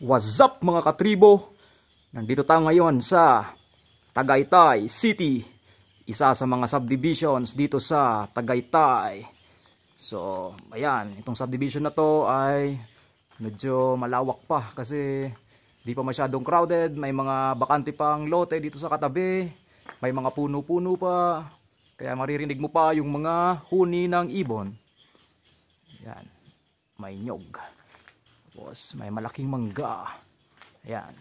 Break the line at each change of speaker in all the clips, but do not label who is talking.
What's up mga katribo? Nandito tayo ngayon sa Tagaytay City, isa sa mga subdivisions dito sa Tagaytay. So, ayan, itong subdivision na to ay medyo malawak pa kasi di pa masyadong crowded, may mga bakante pang lote dito sa katabi, may mga puno-puno pa, kaya maririnig mo pa yung mga huni ng ibon. Yan, may nyog tapos may malaking mangga ayan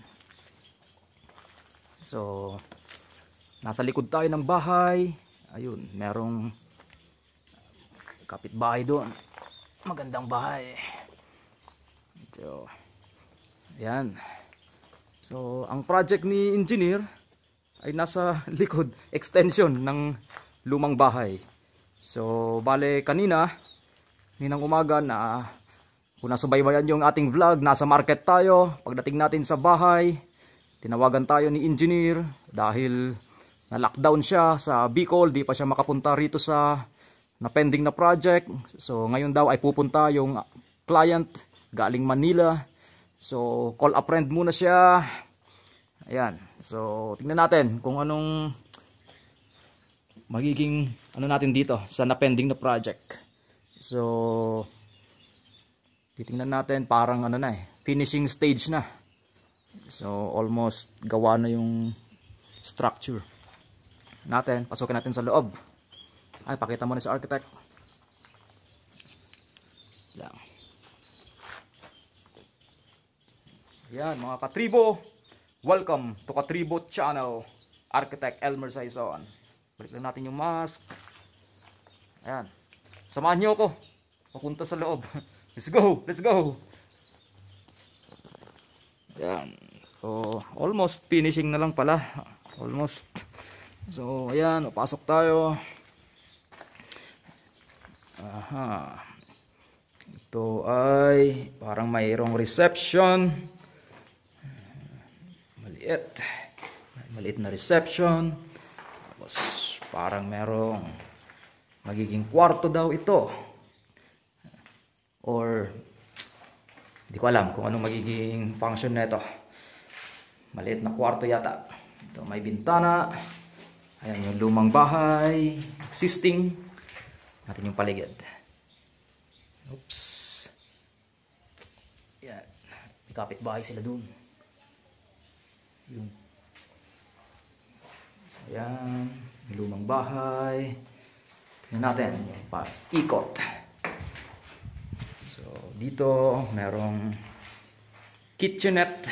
so nasa likod tayo ng bahay ayun merong kapitbahay doon magandang bahay so ayan so ang project ni engineer ay nasa likod extension ng lumang bahay so bale kanina ninang umaga na kung nasubaybayan yung ating vlog, nasa market tayo. Pagdating natin sa bahay, tinawagan tayo ni engineer dahil na-lockdown siya sa Bicol. Di pa siya makapunta rito sa na pending na project. So ngayon daw ay pupunta yung client galing Manila. So call a friend muna siya. Ayan. So tingnan natin kung anong magiging ano natin dito sa na pending na project. So titingnan natin parang ano na eh finishing stage na so almost gawa na yung structure natin pasukin natin sa loob ay pakita mo na si architect yan mga katribo welcome to katribo channel architect Elmer Saison balik natin yung mask ayan samahan nyo ako papunta sa loob. Let's go! Let's go! Yan. So, almost finishing na lang pala. Almost. So, ayan. Pasok tayo. Aha. Ito ay parang mayroong reception. Maliit. Maliit na reception. Tapos, parang merong magiging kwarto daw ito or hindi ko alam kung anong magiging function na ito. Maliit na kwarto yata. Ito may bintana. Ayan yung lumang bahay. Existing. Natin yung paligid. Oops. Yan. May kapitbahay sila dun. Yung. Ayan. May lumang bahay. Tingnan natin. Yung pa-ikot dito merong kitchenette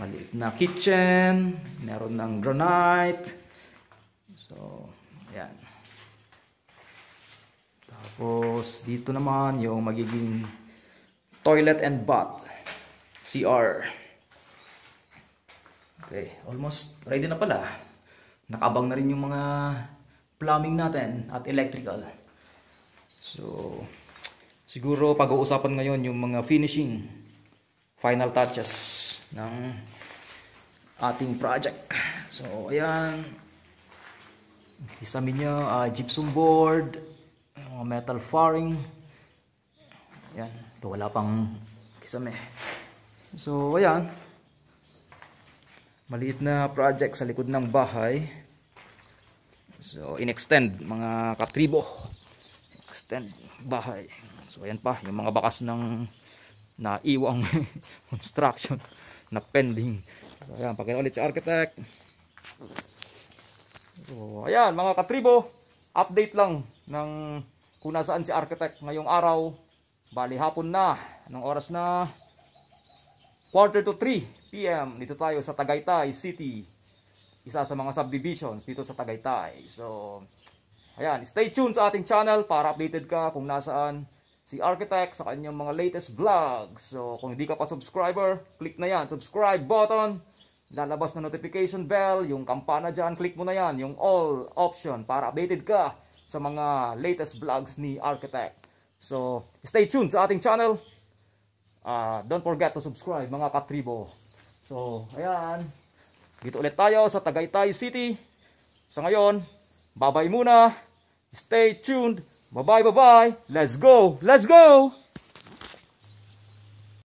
maliit na kitchen meron ng granite so yan tapos dito naman yung magiging toilet and bath CR okay almost ready na pala nakabang na rin yung mga plumbing natin at electrical so Siguro pag-uusapan ngayon yung mga finishing, final touches ng ating project. So, ayan. Isamin niya, uh, gypsum board, mga metal faring. Ayan. Ito wala pang kisame. So, ayan. Maliit na project sa likod ng bahay. So, inextend mga katribo. Extend bahay. So ayan pa, yung mga bakas ng naiwang construction na pending. So ayan, pagkita ulit si architect. So ayan mga katribo, update lang ng kung nasaan si architect ngayong araw. Bali hapon na, anong oras na? Quarter to 3 p.m. Dito tayo sa Tagaytay City. Isa sa mga subdivisions dito sa Tagaytay. So, ayan, stay tuned sa ating channel para updated ka kung nasaan si Architect sa kanyang mga latest vlogs. So, kung hindi ka pa subscriber, click na yan. Subscribe button. Lalabas na notification bell. Yung kampana dyan, click mo na yan. Yung all option para updated ka sa mga latest vlogs ni Architect. So, stay tuned sa ating channel. Uh, don't forget to subscribe mga katribo. So, ayan. Dito ulit tayo sa Tagaytay City. Sa ngayon, babay muna. Stay tuned Bye-bye, bye-bye. Let's go. Let's go.